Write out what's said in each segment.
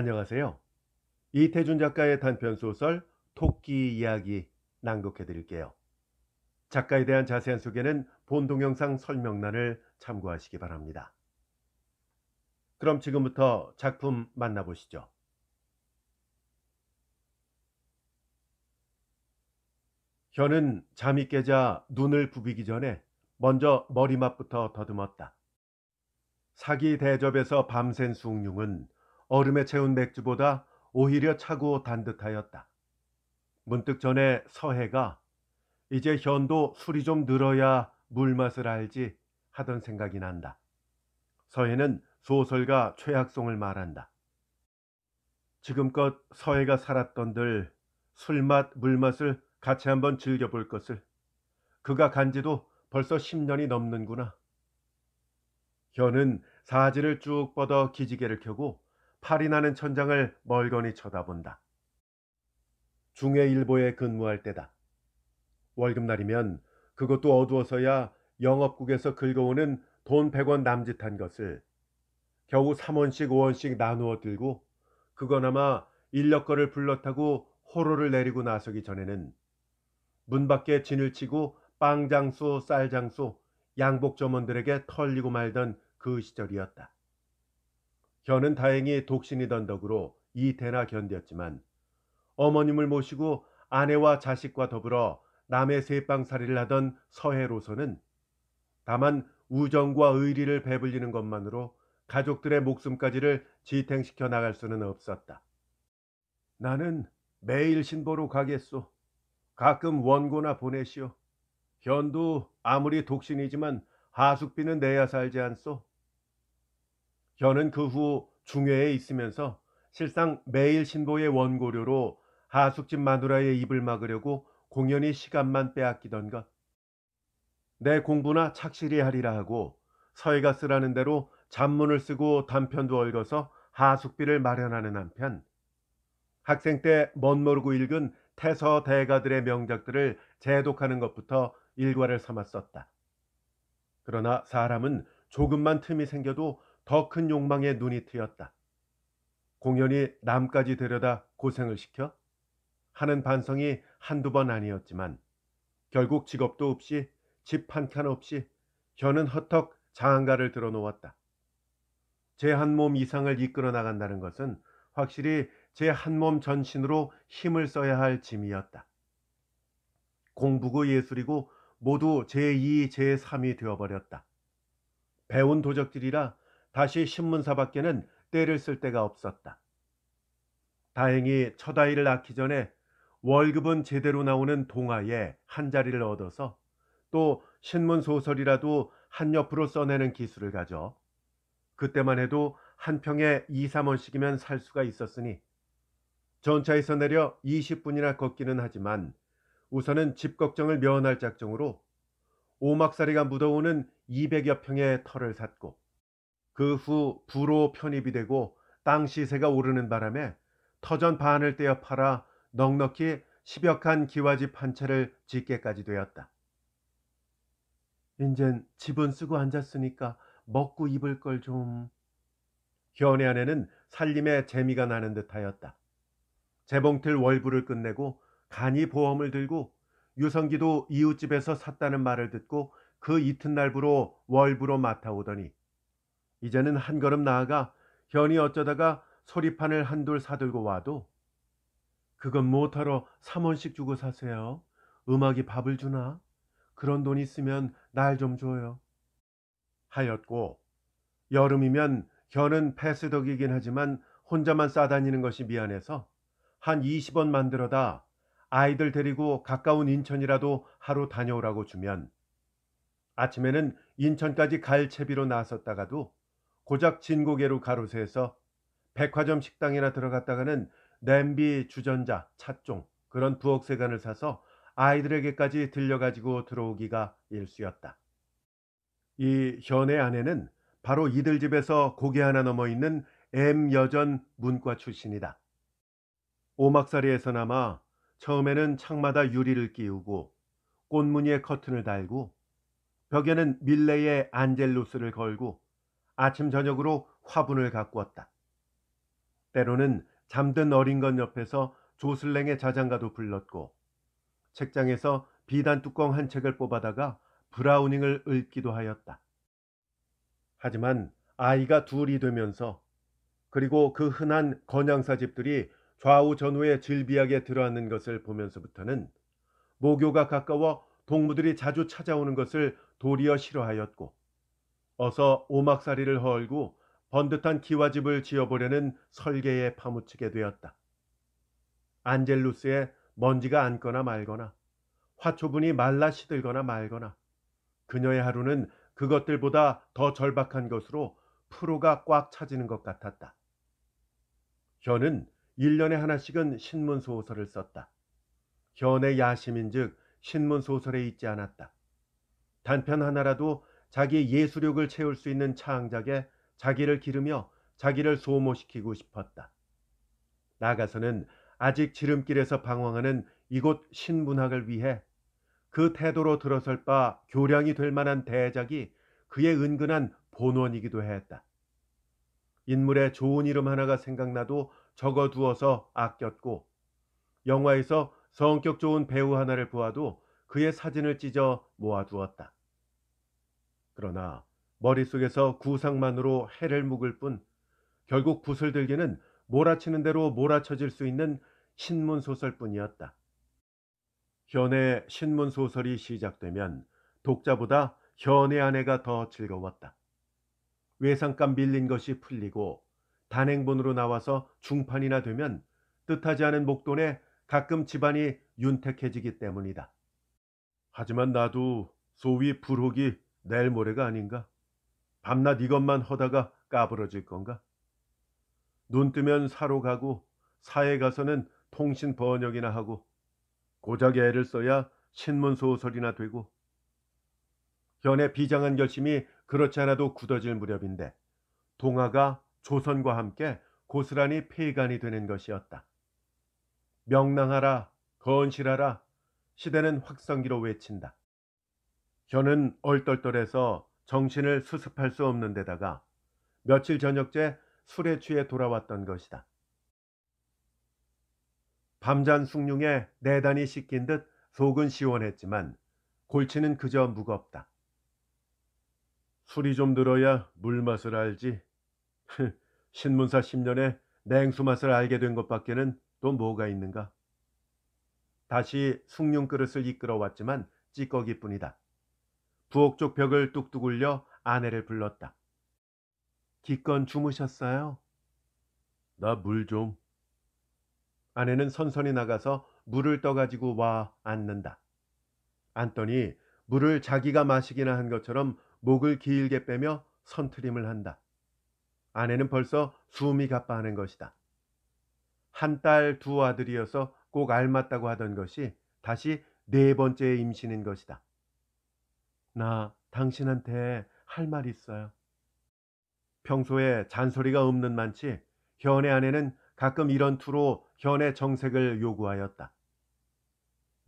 안녕하세요. 이태준 작가의 단편 소설 토끼 이야기 낭독해 드릴게요. 작가에 대한 자세한 소개는 본 동영상 설명란을 참고하시기 바랍니다. 그럼 지금부터 작품 만나보시죠. 현은 잠이 깨자 눈을 부비기 전에 먼저 머리맛부터 더듬었다. 사기 대접에서 밤샌 숭늉은 얼음에 채운 맥주보다 오히려 차고 단듯하였다. 문득 전에 서해가 이제 현도 술이 좀 늘어야 물맛을 알지 하던 생각이 난다. 서해는 소설가 최학송을 말한다. 지금껏 서해가 살았던들 술맛, 물맛을 같이 한번 즐겨볼 것을. 그가 간 지도 벌써 10년이 넘는구나. 현은 사지를 쭉 뻗어 기지개를 켜고 파리 나는 천장을 멀거니 쳐다본다. 중해일보에 근무할 때다. 월급날이면 그것도 어두워서야 영업국에서 긁어오는 돈 100원 남짓한 것을 겨우 3원씩 5원씩 나누어 들고 그거나마 인력거를 불러타고 호로를 내리고 나서기 전에는 문 밖에 진을 치고 빵장수, 쌀장수, 양복점원들에게 털리고 말던 그 시절이었다. 견은 다행히 독신이던 덕으로 이대나 견뎠지만 어머님을 모시고 아내와 자식과 더불어 남의 세빵살이를 하던 서해로서는 다만 우정과 의리를 배불리는 것만으로 가족들의 목숨까지를 지탱시켜 나갈 수는 없었다. 나는 매일 신보로 가겠소. 가끔 원고나 보내시오. 현도 아무리 독신이지만 하숙비는 내야 살지 않소. 저은그후 중회에 있으면서 실상 매일 신보의 원고료로 하숙집 마누라의 입을 막으려고 공연히 시간만 빼앗기던 것. 내 공부나 착실히 하리라 하고 서예가 쓰라는 대로 잡문을 쓰고 단편도 얽어서 하숙비를 마련하는 한편 학생 때멋 모르고 읽은 태서 대가들의 명작들을 재독하는 것부터 일과를 삼았었다. 그러나 사람은 조금만 틈이 생겨도 더큰 욕망에 눈이 트였다. 공연이 남까지 데려다 고생을 시켜? 하는 반성이 한두 번 아니었지만 결국 직업도 없이 집 한 칸 없이 현은 허턱 장안가를 들어놓았다. 제 한 몸 이상을 이끌어 나간다는 것은 확실히 제 한 몸 전신으로 힘을 써야 할 짐이었다. 공부고 예술이고 모두 제2, 제3이 되어버렸다. 배운 도적들이라 다시 신문사 밖에는 때를 쓸 데가 없었다. 다행히 첫 아이를 낳기 전에 월급은 제대로 나오는 동아에 한 자리를 얻어서 또 신문 소설이라도 한 옆으로 써내는 기술을 가져 그때만 해도 한 평에 2, 3원씩이면 살 수가 있었으니 전차에서 내려 20분이나 걷기는 하지만 우선은 집 걱정을 면할 작정으로 오막살이가 묻어오는 200여 평의 털을 샀고 그후 부로 편입이 되고 땅 시세가 오르는 바람에 터전 반을 떼어 팔아 넉넉히 십여칸 기와집 한 채를 짓게까지 되었다. 인젠 집은 쓰고 앉았으니까 먹고 입을 걸 좀. 현의 아내는 살림에 재미가 나는 듯하였다. 재봉틀 월부를 끝내고 간이 보험을 들고 유성기도 이웃집에서 샀다는 말을 듣고 그 이튿날부로 월부로 맡아오더니 이제는 한 걸음 나아가 현이 어쩌다가 소리판을 한둘 사들고 와도 그건 못하러 3원씩 주고 사세요. 음악이 밥을 주나? 그런 돈 있으면 날 좀 줘요. 하였고 여름이면 현은 패스덕이긴 하지만 혼자만 싸다니는 것이 미안해서 한 20원 만들어다 아이들 데리고 가까운 인천이라도 하루 다녀오라고 주면 아침에는 인천까지 갈 채비로 나섰다가도 고작 진고개로 가로세서 백화점 식당이나 들어갔다가는 냄비, 주전자, 찻종 그런 부엌 세간을 사서 아이들에게까지 들려가지고 들어오기가 일쑤였다. 이 현의 아내는 바로 이들 집에서 고개 하나 넘어 있는 M 여전 문과 출신이다. 오막살이에서나마 처음에는 창마다 유리를 끼우고 꽃무늬의 커튼을 달고 벽에는 밀레의 안젤루스를 걸고 아침 저녁으로 화분을 가꾸었다. 때로는 잠든 어린 건 옆에서 조슬랭의 자장가도 불렀고 책장에서 비단 뚜껑 한 책을 뽑아다가 브라우닝을 읽기도 하였다. 하지만 아이가 둘이 되면서 그리고 그 흔한 건양사 집들이 좌우 전후에 질비하게 들어앉는 것을 보면서부터는 목교가 가까워 동무들이 자주 찾아오는 것을 도리어 싫어하였고 어서 오막살이를 헐고 번듯한 기와집을 지어보려는 설계에 파묻히게 되었다. 안젤루스에 먼지가 앉거나 말거나 화초분이 말라 시들거나 말거나 그녀의 하루는 그것들보다 더 절박한 것으로 프로가 꽉 차지는 것 같았다. 현은 1년에 하나씩은 신문소설을 썼다. 현의 야심인 즉 신문소설에 있지 않았다. 단편 하나라도 자기 예수력을 채울 수 있는 창작에 자기를 기르며 자기를 소모시키고 싶었다. 나가서는 아직 지름길에서 방황하는 이곳 신문학을 위해 그 태도로 들어설 바 교량이 될 만한 대작이 그의 은근한 본원이기도 했다. 인물의 좋은 이름 하나가 생각나도 적어두어서 아꼈고 영화에서 성격 좋은 배우 하나를 보아도 그의 사진을 찢어 모아두었다. 그러나 머릿속에서 구상만으로 해를 묵을 뿐 결국 구슬 들기는 몰아치는 대로 몰아쳐질 수 있는 신문소설뿐이었다. 현의 신문소설이 시작되면 독자보다 현의 아내가 더 즐거웠다. 외상값 밀린 것이 풀리고 단행본으로 나와서 중판이나 되면 뜻하지 않은 목돈에 가끔 집안이 윤택해지기 때문이다. 하지만 나도 소위 불혹이 내일 모레가 아닌가? 밤낮 이것만 허다가 까부러질 건가? 눈 뜨면 사로 가고 사에 가서는 통신 번역이나 하고 고작 애를 써야 신문 소설이나 되고 현의 비장한 결심이 그렇지 않아도 굳어질 무렵인데 동화가 조선과 함께 고스란히 폐간이 되는 것이었다. 명랑하라 건실하라 시대는 확성기로 외친다. 저는 얼떨떨해서 정신을 수습할 수 없는 데다가 며칠 저녁째 술에 취해 돌아왔던 것이다. 밤잔 숭늉에 내단이 씻긴 듯 속은 시원했지만 골치는 그저 무겁다. 술이 좀 들어야 물맛을 알지. 신문사 10년에 냉수 맛을 알게 된 것밖에는 또 뭐가 있는가. 다시 숭늉 그릇을 이끌어왔지만 찌꺼기뿐이다. 부엌 쪽 벽을 뚝뚝 울려 아내를 불렀다. 기껏 주무셨어요? 나 물 좀. 아내는 선선히 나가서 물을 떠가지고 와 앉는다. 앉더니 물을 자기가 마시기나 한 것처럼 목을 길게 빼며 선트림을 한다. 아내는 벌써 숨이 가빠하는 것이다. 한 딸 두 아들이어서 꼭 알맞다고 하던 것이 다시 네 번째 임신인 것이다. 나 당신한테 할 말 있어요. 평소에 잔소리가 없는 만치 현의 아내는 가끔 이런 투로 현의 정색을 요구하였다.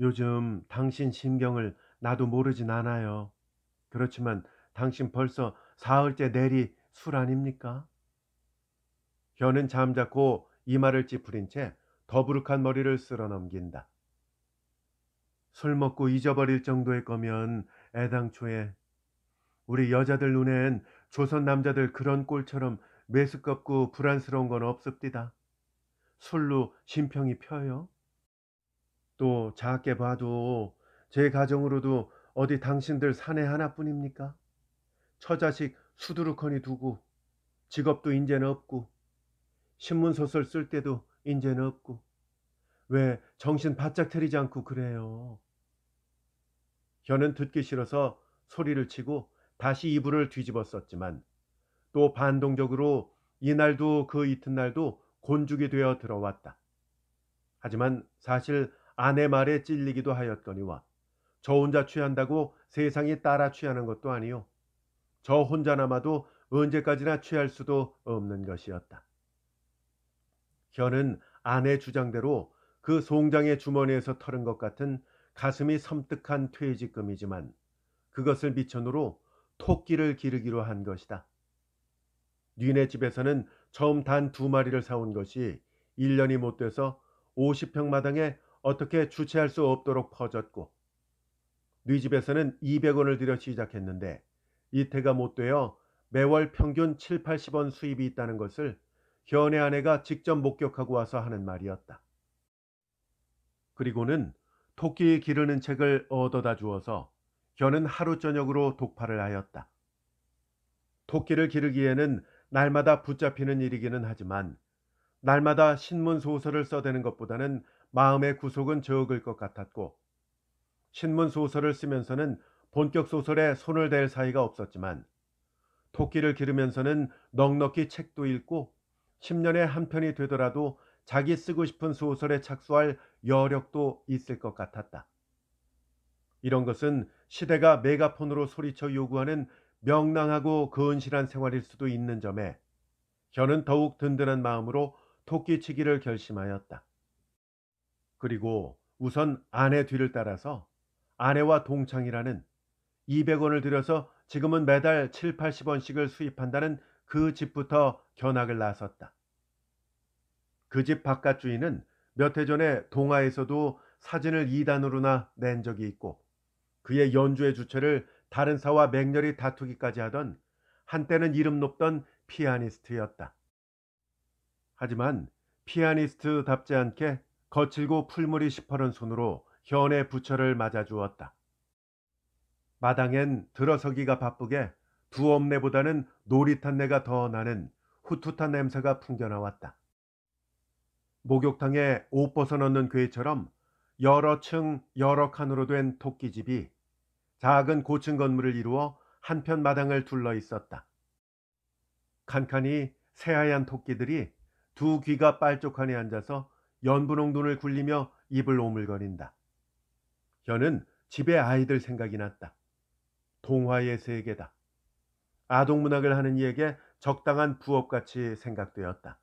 요즘 당신 심경을 나도 모르진 않아요. 그렇지만 당신 벌써 사흘째 내리 술 아닙니까? 현은 잠자코 이마를 찌푸린 채 더부룩한 머리를 쓸어 넘긴다. 술 먹고 잊어버릴 정도의 거면 애당초에 우리 여자들 눈엔 조선 남자들 그런 꼴처럼 매스껍고 불안스러운 건 없습디다. 술로 심평이 펴요. 또 작게 봐도 제 가정으로도 어디 당신들 사내 하나뿐입니까? 처자식 수두룩허니 두고 직업도 인제는 없고 신문소설 쓸 때도 인제는 없고 왜 정신 바짝 차리지 않고 그래요. 현은 듣기 싫어서 소리를 치고 다시 이불을 뒤집었었지만또 반동적으로 이날도 그 이튿날도 곤죽이 되어 들어왔다. 하지만 사실 아내 말에 찔리기도 하였거니와 저 혼자 취한다고 세상이 따라 취하는 것도 아니요. 저 혼자나마도 언제까지나 취할 수도 없는 것이었다. 현은 아내 주장대로 그 송장의 주머니에서 털은 것 같은 가슴이 섬뜩한 퇴직금이지만 그것을 미천으로 토끼를 기르기로 한 것이다. 뉘네 집에서는 처음 단 두 마리를 사온 것이 1년이 못 돼서 50평 마당에 어떻게 주체할 수 없도록 퍼졌고 네 집에서는 200원을 들여 시작했는데 이태가 못 되어 매월 평균 7, 80원 수입이 있다는 것을 현의 아내가 직접 목격하고 와서 하는 말이었다. 그리고는 토끼 기르는 책을 얻어다 주어서 견은 하루 저녁으로 독파를 하였다. 토끼를 기르기에는 날마다 붙잡히는 일이기는 하지만 날마다 신문 소설을 써대는 것보다는 마음의 구속은 적을 것 같았고 신문 소설을 쓰면서는 본격 소설에 손을 댈 사이가 없었지만 토끼를 기르면서는 넉넉히 책도 읽고 10년에 한 편이 되더라도 자기 쓰고 싶은 소설에 착수할 여력도 있을 것 같았다. 이런 것은 시대가 메가폰으로 소리쳐 요구하는 명랑하고 건실한 생활일 수도 있는 점에 현은 더욱 든든한 마음으로 토끼치기를 결심하였다. 그리고 우선 아내 뒤를 따라서 아내와 동창이라는 200원을 들여서 지금은 매달 7, 80원씩을 수입한다는 그 집부터 견학을 나섰다. 그 집 바깥 주인은 몇해 전에 동화에서도 사진을 2단으로나 낸 적이 있고 그의 연주의 주체를 다른 사와 맹렬히 다투기까지 하던 한때는 이름 높던 피아니스트였다. 하지만 피아니스트답지 않게 거칠고 풀물이 시퍼런 손으로 현의 부처를 맞아주었다. 마당엔 들어서기가 바쁘게 두 엄내보다는 노릿한 내가 더 나는 후투탄 냄새가 풍겨나왔다. 목욕탕에 옷 벗어넣는 괴처럼 여러 층 여러 칸으로 된 토끼집이 작은 고층 건물을 이루어 한편 마당을 둘러 있었다. 칸칸이 새하얀 토끼들이 두 귀가 빨쪽하니 앉아서 연분홍 눈을 굴리며 입을 오물거린다. 현은 집에 아이들 생각이 났다. 동화의 세계다. 아동문학을 하는 이에게 적당한 부업같이 생각되었다.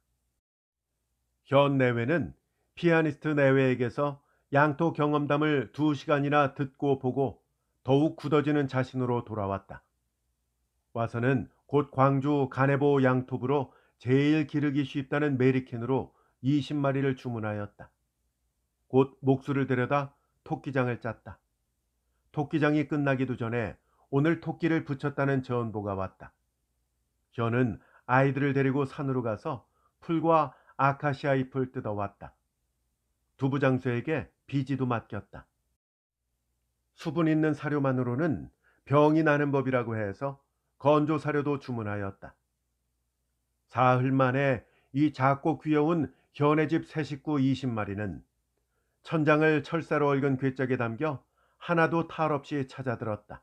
현 내외는 피아니스트 내외에게서 양토 경험담을 두 시간이나 듣고 보고 더욱 굳어지는 자신으로 돌아왔다. 와서는 곧 광주 가네보 양토부로 제일 기르기 쉽다는 메리킨으로 20마리를 주문하였다. 곧 목수를 데려다 토끼장을 짰다. 토끼장이 끝나기도 전에 오늘 토끼를 붙였다는 전보가 왔다. 현은 아이들을 데리고 산으로 가서 풀과 아카시아 잎을 뜯어왔다. 두부장수에게 비지도 맡겼다. 수분 있는 사료만으로는 병이 나는 법이라고 해서 건조 사료도 주문하였다. 사흘 만에 이 작고 귀여운 견해집 새 식구 20마리는 천장을 철사로 얽은 괴짝에 담겨 하나도 탈 없이 찾아들었다.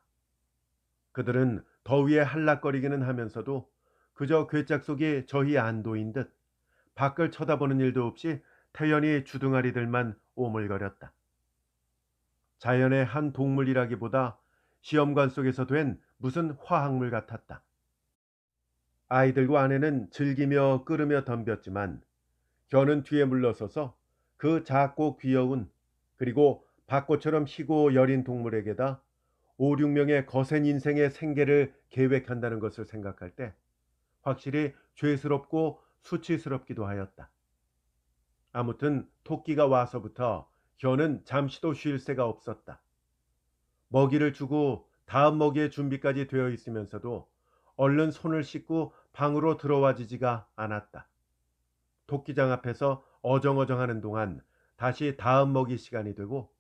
그들은 더위에 한락거리기는 하면서도 그저 괴짝 속이 저희 안도인 듯 밖을 쳐다보는 일도 없이 태연히 주둥아리들만 오물거렸다. 자연의 한 동물이라기보다 시험관 속에서 된 무슨 화학물 같았다. 아이들과 아내는 즐기며 끓으며 덤볐지만 견은 뒤에 물러서서 그 작고 귀여운 그리고 박꽃처럼 희고 여린 동물에게다 5, 6명의 거센 인생의 생계를 계획한다는 것을 생각할 때 확실히 죄스럽고 수치스럽기도 하였다. 아무튼 토끼가 와서부터 현은 잠시도 쉴 새가 없었다. 먹이를 주고 다음 먹이의 준비까지 되어 있으면서도 얼른 손을 씻고 방으로 들어와지지가 않았다. 토끼장 앞에서 어정어정하는 동안 다시 다음 먹이 시간이 되고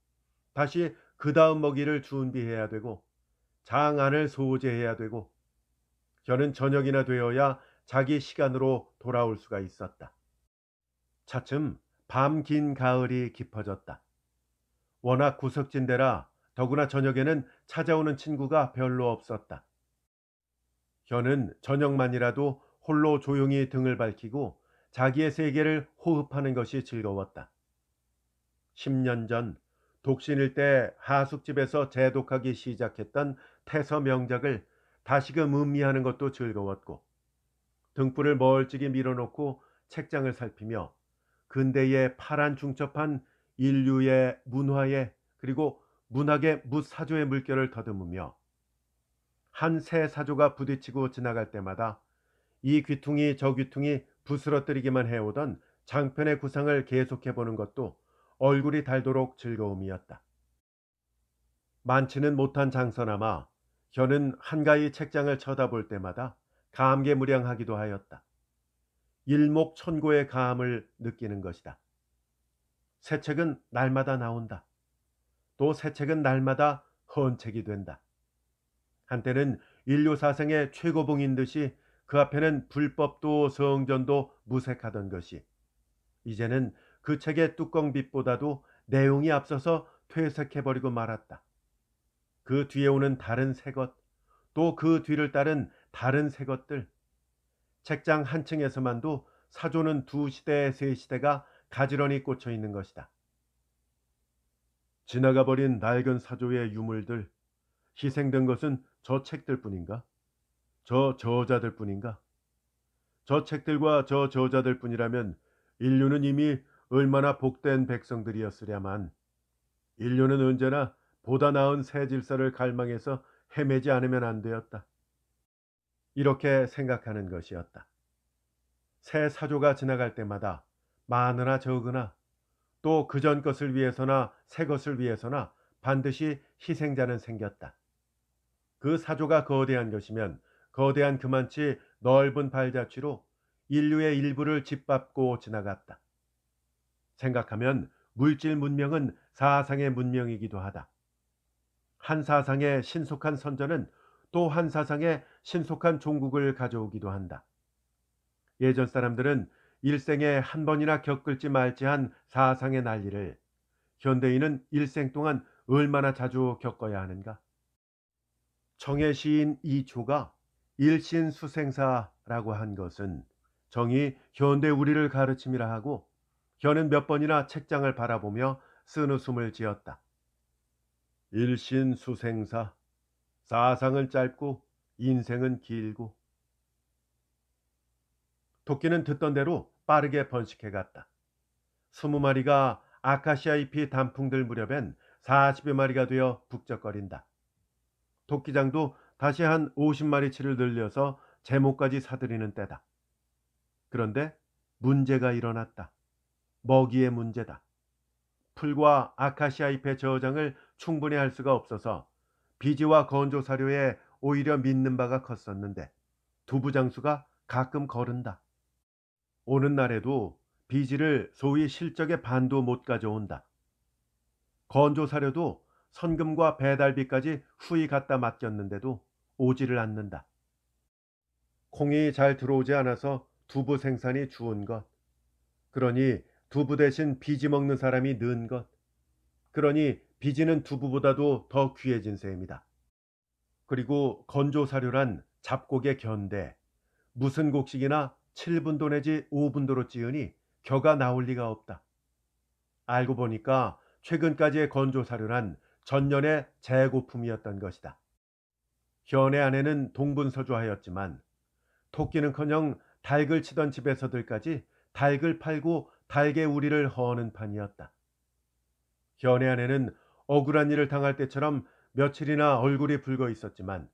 다시 그 다음 먹이를 준비해야 되고 장 안을 소재해야 되고 저은 저녁이나 되어야 자기 시간으로 돌아올 수가 있었다. 차츰 밤 긴 가을이 깊어졌다. 워낙 구석진데라 더구나 저녁에는 찾아오는 친구가 별로 없었다. 현은 저녁만이라도 홀로 조용히 등을 밝히고 자기의 세계를 호흡하는 것이 즐거웠다. 10년 전 독신일 때 하숙집에서 재독하기 시작했던 태서 명작을 다시금 음미하는 것도 즐거웠고 등불을 멀찍이 밀어놓고 책장을 살피며 근대의 파란 중첩한 인류의 문화에 그리고 문학의 무사조의 물결을 더듬으며 한 새 사조가 부딪히고 지나갈 때마다 이 귀퉁이 저 귀퉁이 부스러뜨리기만 해오던 장편의 구상을 계속해보는 것도 얼굴이 달도록 즐거움이었다. 많지는 못한 장서나마 현은 한가히 책장을 쳐다볼 때마다 감개무량하기도 하였다. 일목천고의 감을 느끼는 것이다. 새 책은 날마다 나온다. 또 새 책은 날마다 헌책이 된다. 한때는 인류 사생의 최고봉인 듯이 그 앞에는 불법도 성전도 무색하던 것이 이제는 그 책의 뚜껑빛보다도 내용이 앞서서 퇴색해버리고 말았다. 그 뒤에 오는 다른 새 것, 또 그 뒤를 따른 다른 새 것들 책장 한 층에서만도 사조는 두 시대 의세 시대가 가지런히 꽂혀 있는 것이다. 지나가 버린 낡은 사조의 유물들 희생된 것은 저 책들 뿐인가? 저 저자들 뿐인가? 저 책들과 저 저자들 뿐이라면 인류는 이미 얼마나 복된 백성들이었으랴만 인류는 언제나 보다 나은 새 질서를 갈망해서 헤매지 않으면 안 되었다. 이렇게 생각하는 것이었다. 새 사조가 지나갈 때마다 많으나 적으나 또 그전 것을 위해서나 새 것을 위해서나 반드시 희생자는 생겼다. 그 사조가 거대한 것이면 거대한 그만치 넓은 발자취로 인류의 일부를 짓밟고 지나갔다. 생각하면 물질 문명은 사상의 문명이기도 하다. 한 사상의 신속한 선전은 또한 사상에 신속한 종국을 가져오기도 한다. 예전 사람들은 일생에 한 번이나 겪을지 말지한 사상의 난리를 현대인은 일생 동안 얼마나 자주 겪어야 하는가? 정의 시인 이초가 일신수생사라고 한 것은 정이 현대 우리를 가르침이라 하고 현은 몇 번이나 책장을 바라보며 쓴 웃음을 지었다. 일신수생사 사상을 짧고 인생은 길고 토끼는 듣던 대로 빠르게 번식해 갔다. 스무 마리가 아카시아 잎이 단풍들 무렵엔 40여 마리가 되어 북적거린다. 토끼장도 다시 한 50마리치를 늘려서 제목까지 사들이는 때다. 그런데 문제가 일어났다. 먹이의 문제다. 풀과 아카시아 잎의 저장을 충분히 할 수가 없어서 비지와 건조 사료에 오히려 믿는 바가 컸었는데 두부 장수가 가끔 거른다. 오는 날에도 비지를 소위 실적의 반도 못 가져온다. 건조 사료도 선금과 배달비까지 후이 갖다 맡겼는데도 오지를 않는다. 콩이 잘 들어오지 않아서 두부 생산이 주운 것. 그러니 두부 대신 비지 먹는 사람이 는 것. 그러니 비지는 두부보다도 더 귀해진 셈입니다. 그리고 건조사료란 잡곡의 견대, 무슨 곡식이나 7분도 내지 5분도로 찌으니 겨가 나올 리가 없다. 알고 보니까 최근까지의 건조사료란 전년의 재고품이었던 것이다. 현의 아내는 동분서주하였지만 토끼는커녕 닭을 치던 집에서들까지 닭을 팔고 닭의 우리를 허는 판이었다. 현의 아내는 억울한 일을 당할 때처럼 며칠이나 얼굴이 붉어 있었지만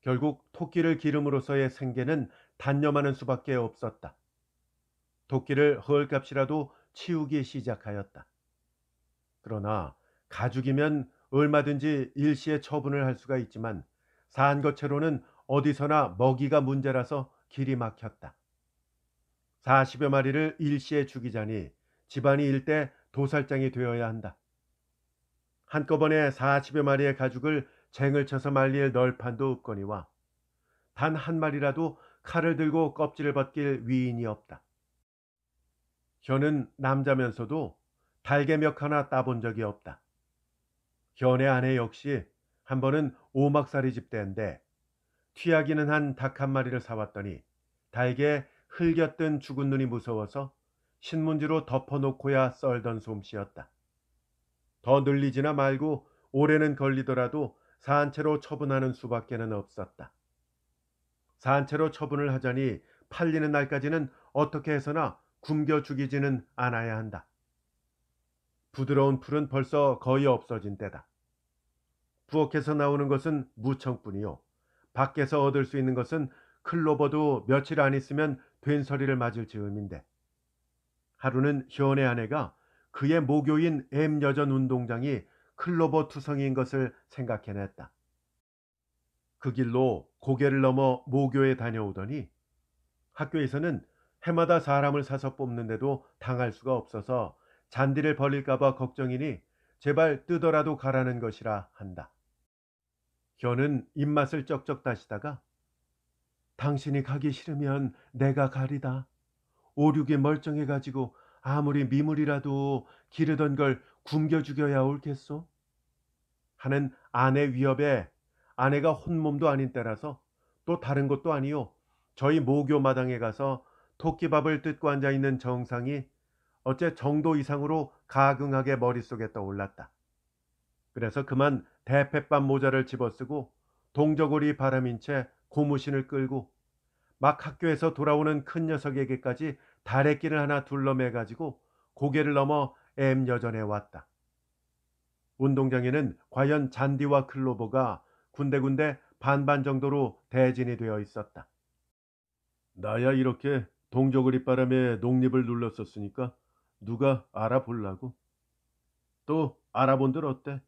결국 토끼를 기름으로서의 생계는 단념하는 수밖에 없었다. 토끼를 허울값이라도 치우기 시작하였다. 그러나 가죽이면 얼마든지 일시에 처분을 할 수가 있지만 사한 것채로는 어디서나 먹이가 문제라서 길이 막혔다. 40여 마리를 일시에 죽이자니 집안이 일대 도살장이 되어야 한다. 한꺼번에 사십여 마리의 가죽을 쟁을 쳐서 말릴 널판도 없거니와 단 한 마리라도 칼을 들고 껍질을 벗길 위인이 없다. 현은 남자면서도 달개멱 하나 따본 적이 없다. 현의 아내 역시 한 번은 오막살이 집대인데 튀하기는 한 닭 한 마리를 사왔더니 달개 흘겼던 죽은 눈이 무서워서 신문지로 덮어놓고야 썰던 솜씨였다. 더 늘리지나 말고 오래는 걸리더라도 산채로 처분하는 수밖에는 없었다. 산채로 처분을 하자니 팔리는 날까지는 어떻게 해서나 굶겨 죽이지는 않아야 한다. 부드러운 풀은 벌써 거의 없어진 때다. 부엌에서 나오는 것은 무청뿐이요. 밖에서 얻을 수 있는 것은 클로버도 며칠 안 있으면 된서리를 맞을 즈음인데 하루는 현의 아내가 그의 모교인 M 여전 운동장이 클로버 투성인 것을 생각해냈다. 그 길로 고개를 넘어 모교에 다녀오더니 학교에서는 해마다 사람을 사서 뽑는데도 당할 수가 없어서 잔디를 벌릴까봐 걱정이니 제발 뜨더라도 가라는 것이라 한다. 견은 입맛을 쩍쩍 다시다가 당신이 가기 싫으면 내가 가리다. 오륙이 멀쩡해가지고 아무리 미물이라도 기르던 걸 굶겨 죽여야 옳겠소? 하는 아내 위협에 아내가 혼몸도 아닌 때라서 또 다른 것도 아니요. 저희 모교 마당에 가서 토끼밥을 뜯고 앉아 있는 정상이 어째 정도 이상으로 가긍하게 머릿속에 떠올랐다. 그래서 그만 대패밥 모자를 집어쓰고 동저고리 바람인 채 고무신을 끌고 막 학교에서 돌아오는 큰 녀석에게까지 달의 끼를 하나 둘러매 가지고 고개를 넘어 엠여전에 왔다. 운동장에는 과연 잔디와 클로버가 군데군데 반반 정도로 대진이 되어 있었다. 나야 이렇게 동저그리 바람에 농립을 눌렀었으니까 누가 알아볼라고. 또 알아본들 어때?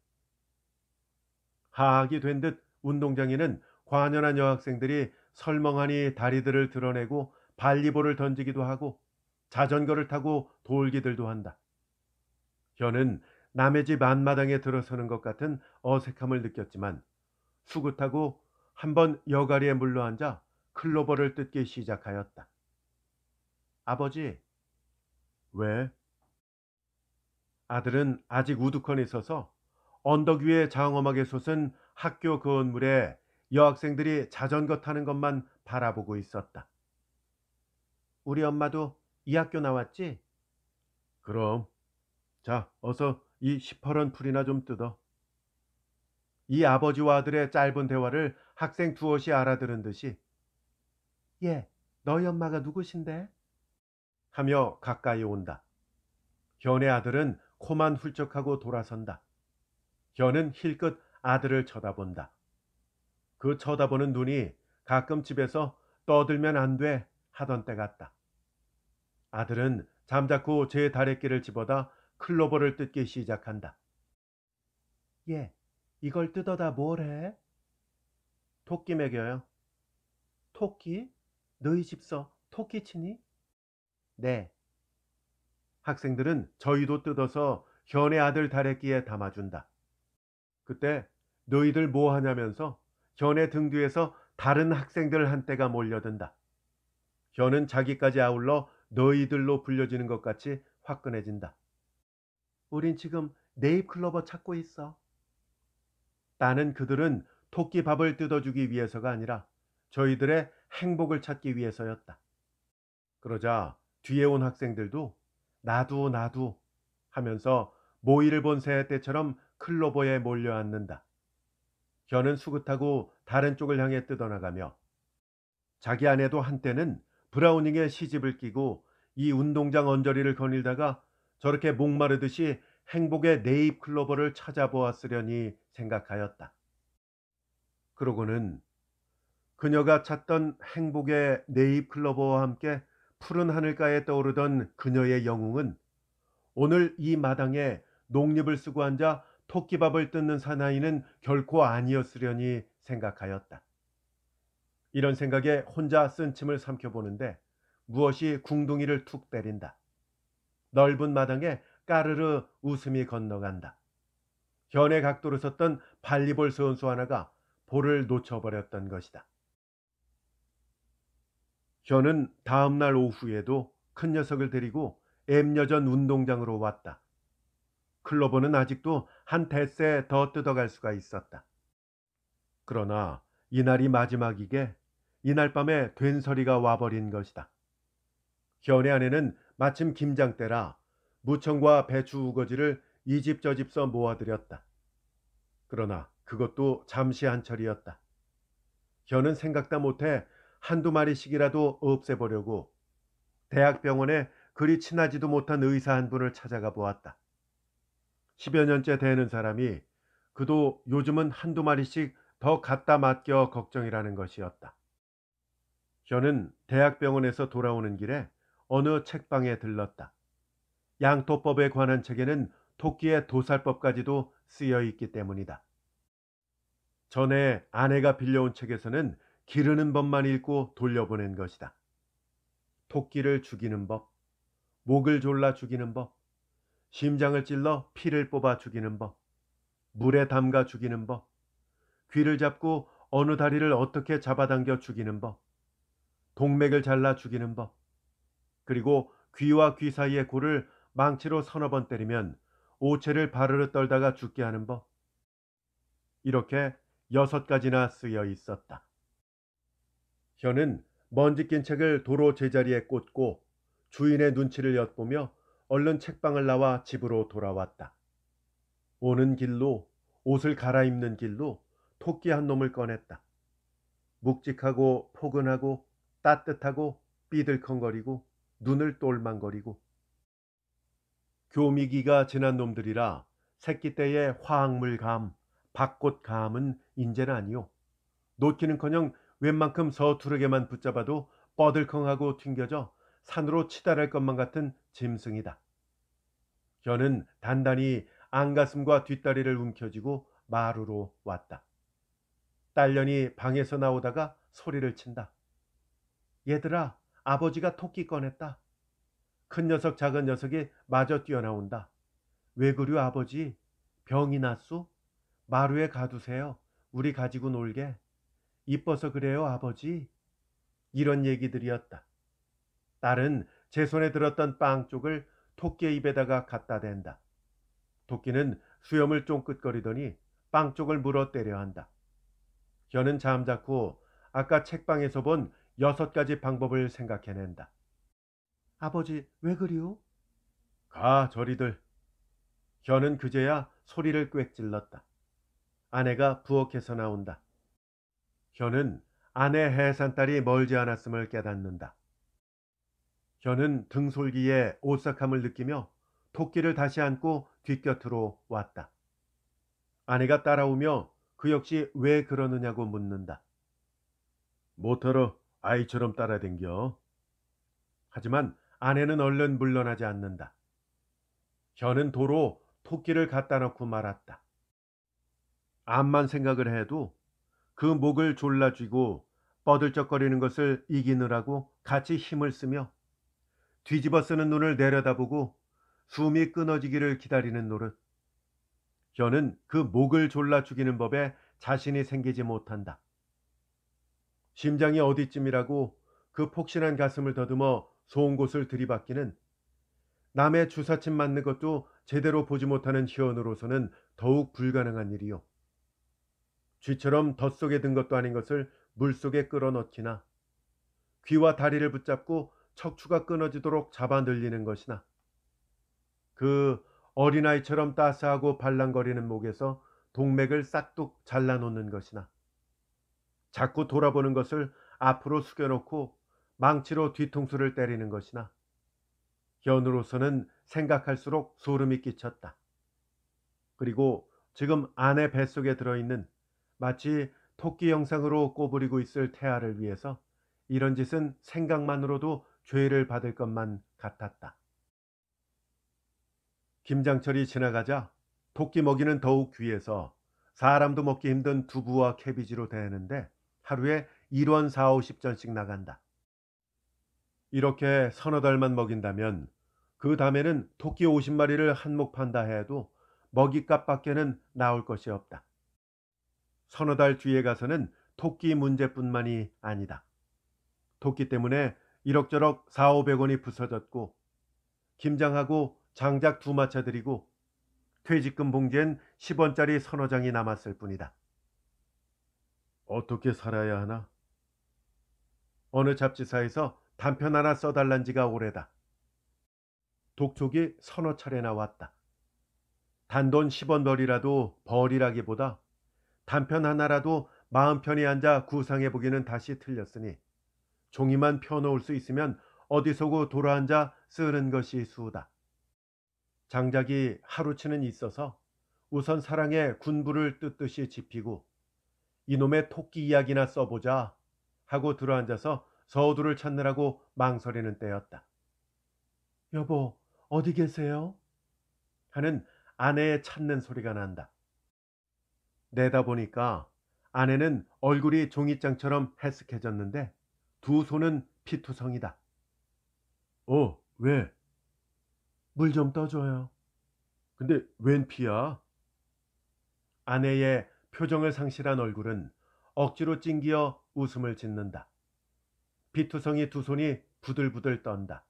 하악이 된 듯 운동장에는 관연한 여학생들이 설멍하니 다리들을 드러내고 발리볼을 던지기도 하고 자전거를 타고 돌기들도 한다. 현은 남의 집 안마당에 들어서는 것 같은 어색함을 느꼈지만 수긋하고 한 번 여가리에 물러앉아 클로버를 뜯기 시작하였다. 아버지, 왜? 아들은 아직 우두커니 서서 언덕 위에 장엄하게 솟은 학교 그 건물에 여학생들이 자전거 타는 것만 바라보고 있었다. 우리 엄마도 이 학교 나왔지? 그럼. 자, 어서 이 시퍼런 풀이나 좀 뜯어. 이 아버지와 아들의 짧은 대화를 학생 두엇이 알아들은 듯이 예, 너희 엄마가 누구신데? 하며 가까이 온다. 견의 아들은 코만 훌쩍하고 돌아선다. 견은 힐끗 아들을 쳐다본다. 그 쳐다보는 눈이 가끔 집에서 떠들면 안 돼 하던 때 같다. 아들은 잠자코 제 다래끼를 집어다 클로버를 뜯기 시작한다. 예, 이걸 뜯어다 뭘 해? 토끼 먹여요. 토끼? 너희 집서 토끼 치니? 네. 학생들은 저희도 뜯어서 현의 아들 다래끼에 담아준다. 그때 너희들 뭐 하냐면서 현의 등 뒤에서 다른 학생들 한때가 몰려든다. 현은 자기까지 아울러 너희들로 불려지는 것 같이 화끈해진다. 우린 지금 네잎클로버 찾고 있어. 나는 그들은 토끼 밥을 뜯어주기 위해서가 아니라 저희들의 행복을 찾기 위해서였다. 그러자 뒤에 온 학생들도 나도 나도 하면서 모이를 본 새해 때처럼 클로버에 몰려앉는다. 견은 수긋하고 다른 쪽을 향해 뜯어나가며 자기 아내도 한때는 브라우닝에 시집을 끼고 이 운동장 언저리를 거닐다가 저렇게 목마르듯이 행복의 네잎 클로버를 찾아보았으려니 생각하였다. 그러고는 그녀가 찾던 행복의 네잎 클로버와 함께 푸른 하늘가에 떠오르던 그녀의 영웅은 오늘 이 마당에 농립을 쓰고 앉아 토끼밥을 뜯는 사나이는 결코 아니었으려니 생각하였다. 이런 생각에 혼자 쓴 침을 삼켜보는데 무엇이 궁둥이를 툭 때린다. 넓은 마당에 까르르 웃음이 건너간다. 현의 각도로 섰던 발리볼 선수 하나가 볼을 놓쳐버렸던 것이다. 현은 다음날 오후에도 큰 녀석을 데리고 엠여전 운동장으로 왔다. 클로버는 아직도 한 대세 더 뜯어갈 수가 있었다. 그러나 이날이 마지막이게 이날 밤에 된서리가 와버린 것이다. 현의 아내는 마침 김장 때라 무청과 배추 우거지를 이집저집서 모아들였다. 그러나 그것도 잠시 한철이었다. 현은 생각다 못해 한두 마리씩이라도 없애보려고 대학병원에 그리 친하지도 못한 의사 한 분을 찾아가 보았다. 10여 년째 되는 사람이 그도 요즘은 한두 마리씩 더 갖다 맡겨 걱정이라는 것이었다. 현은 대학병원에서 돌아오는 길에 어느 책방에 들렀다. 양토법에 관한 책에는 토끼의 도살법까지도 쓰여 있기 때문이다. 전에 아내가 빌려온 책에서는 기르는 법만 읽고 돌려보낸 것이다. 토끼를 죽이는 법, 목을 졸라 죽이는 법, 심장을 찔러 피를 뽑아 죽이는 법, 물에 담가 죽이는 법, 귀를 잡고 어느 다리를 어떻게 잡아당겨 죽이는 법, 동맥을 잘라 죽이는 법, 그리고 귀와 귀 사이의 골을 망치로 서너 번 때리면 오체를 바르르 떨다가 죽게 하는 법. 이렇게 여섯 가지나 쓰여 있었다. 현은 먼지 낀 책을 도로 제자리에 꽂고 주인의 눈치를 엿보며 얼른 책방을 나와 집으로 돌아왔다. 오는 길로 옷을 갈아입는 길로 토끼 한 놈을 꺼냈다. 묵직하고 포근하고 따뜻하고 삐들컹거리고 눈을 똘망거리고 교미기가 지난 놈들이라 새끼 때의 화학물 감, 박꽃 감은 인제는 아니요. 놓기는커녕 웬만큼 서투르게만 붙잡아도 뻐들컹하고 튕겨져 산으로 치달할 것만 같은 짐승이다. 견은 단단히 안가슴과 뒷다리를 움켜쥐고 마루로 왔다. 딸년이 방에서 나오다가 소리를 친다. 얘들아, 아버지가 토끼 꺼냈다. 큰 녀석 작은 녀석이 마저 뛰어나온다. 왜 그류 아버지 병이 났소? 마루에 가두세요. 우리 가지고 놀게. 이뻐서 그래요 아버지. 이런 얘기들이었다. 딸은 제 손에 들었던 빵 쪽을 토끼의 입에다가 갖다 댄다. 토끼는 수염을 쫑긋거리더니 빵 쪽을 물어 때려 한다. 견은 잠자코 아까 책방에서 본 여섯 가지 방법을 생각해낸다. 아버지, 왜 그리오? 가, 저리들. 현은 그제야 소리를 꽥질렀다. 아내가 부엌에서 나온다. 현은 아내 해산딸이 멀지 않았음을 깨닫는다. 현은 등솔기에 오싹함을 느끼며 토끼를 다시 안고 뒷곁으로 왔다. 아내가 따라오며 그 역시 왜 그러느냐고 묻는다. 모터로 아이처럼 따라댕겨. 하지만 아내는 얼른 물러나지 않는다. 현은 도로 토끼를 갖다 놓고 말았다. 암만 생각을 해도 그 목을 졸라쥐고 뻐들쩍거리는 것을 이기느라고 같이 힘을 쓰며 뒤집어 쓰는 눈을 내려다보고 숨이 끊어지기를 기다리는 노릇. 현은 그 목을 졸라 죽이는 법에 자신이 생기지 못한다. 심장이 어디쯤이라고 그 폭신한 가슴을 더듬어 소은 곳을 들이받기는 남의 주사침 맞는 것도 제대로 보지 못하는 시원으로서는 더욱 불가능한 일이요. 쥐처럼 덧속에 든 것도 아닌 것을 물속에 끌어넣기나 귀와 다리를 붙잡고 척추가 끊어지도록 잡아 늘리는 것이나 그 어린아이처럼 따스하고 발랑거리는 목에서 동맥을 싹둑 잘라놓는 것이나 자꾸 돌아보는 것을 앞으로 숙여놓고 망치로 뒤통수를 때리는 것이나 현으로서는 생각할수록 소름이 끼쳤다. 그리고 지금 아내 뱃속에 들어있는 마치 토끼 영상으로 꼬부리고 있을 태아를 위해서 이런 짓은 생각만으로도 죄를 받을 것만 같았다. 김장철이 지나가자 토끼 먹이는 더욱 귀해서 사람도 먹기 힘든 두부와 캐비지로 대는데 하루에 1원 4, 50전씩 나간다. 이렇게 서너 달만 먹인다면 그 다음에는 토끼 50마리를 한 몫 판다 해도 먹잇값 밖에는 나올 것이 없다. 서너 달 뒤에 가서는 토끼 문제뿐만이 아니다. 토끼 때문에 이럭저럭 4, 500원이 부서졌고 김장하고 장작 두 마차 드리고 퇴직금 봉지엔 10원짜리 서너 장이 남았을 뿐이다. 어떻게 살아야 하나? 어느 잡지사에서 단편 하나 써달란 지가 오래다. 독촉이 서너 차례 나왔다. 단돈 10원 벌이라도 벌이라기보다 단편 하나라도 마음 편히 앉아 구상해 보기는 다시 틀렸으니 종이만 펴놓을 수 있으면 어디서고 돌아앉아 쓰는 것이 수다. 장작이 하루치는 있어서 우선 사랑에 군부를 뜻듯이 짚이고 이놈의 토끼 이야기나 써보자 하고 들어앉아서 서두를 찾느라고 망설이는 때였다. 여보, 어디 계세요? 하는 아내의 찾는 소리가 난다. 내다보니까 아내는 얼굴이 종이장처럼 헬쓱해졌는데 두 손은 피투성이다. 어, 왜? 물 좀 떠줘요. 근데 웬 피야? 아내의 표정을 상실한 얼굴은 억지로 찡기어 웃음을 짓는다. 비투성이 두 손이 부들부들 떤다.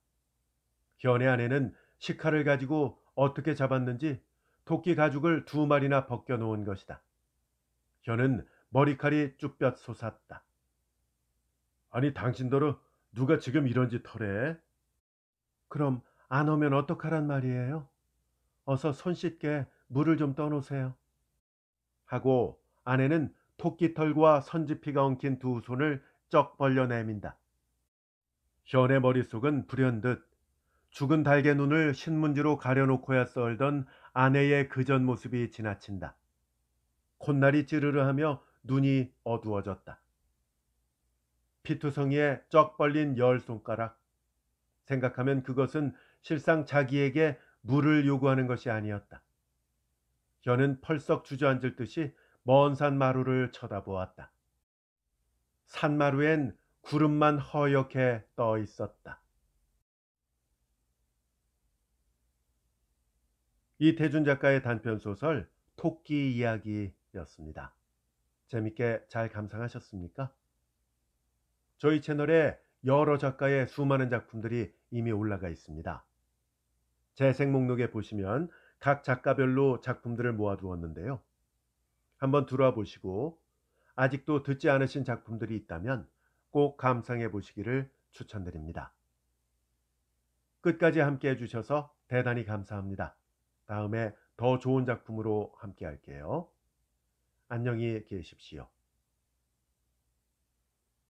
현의 아내는 식칼을 가지고 어떻게 잡았는지 토끼 가죽을 두 마리나 벗겨놓은 것이다. 현은 머리칼이 쭈뼛 솟았다. 아니 당신더러 누가 지금 이런 짓 털해? 그럼 안 오면 어떡하란 말이에요? 어서 손 씻게 물을 좀 떠놓으세요. 하고 아내는 토끼털과 선지피가 엉킨 두 손을 쩍 벌려 내민다. 현의 머릿속은 불현듯 죽은 달개 눈을 신문지로 가려놓고야 썰던 아내의 그전 모습이 지나친다. 콧날이 찌르르 하며 눈이 어두워졌다. 피투성이에쩍 벌린 열 손가락. 생각하면 그것은 실상 자기에게 물을 요구하는 것이 아니었다. 여는 펄썩 주저앉을 듯이 먼산 마루를 쳐다보았다. 산 마루엔 구름만 허옇게 떠 있었다. 이태준 작가의 단편 소설 토끼 이야기였습니다. 재밌게 잘 감상하셨습니까? 저희 채널에 여러 작가의 수많은 작품들이 이미 올라가 있습니다. 재생 목록에 보시면 각 작가별로 작품들을 모아두었는데요. 한번 들어와 보시고 아직도 듣지 않으신 작품들이 있다면 꼭 감상해 보시기를 추천드립니다. 끝까지 함께 해주셔서 대단히 감사합니다. 다음에 더 좋은 작품으로 함께 할게요. 안녕히 계십시오.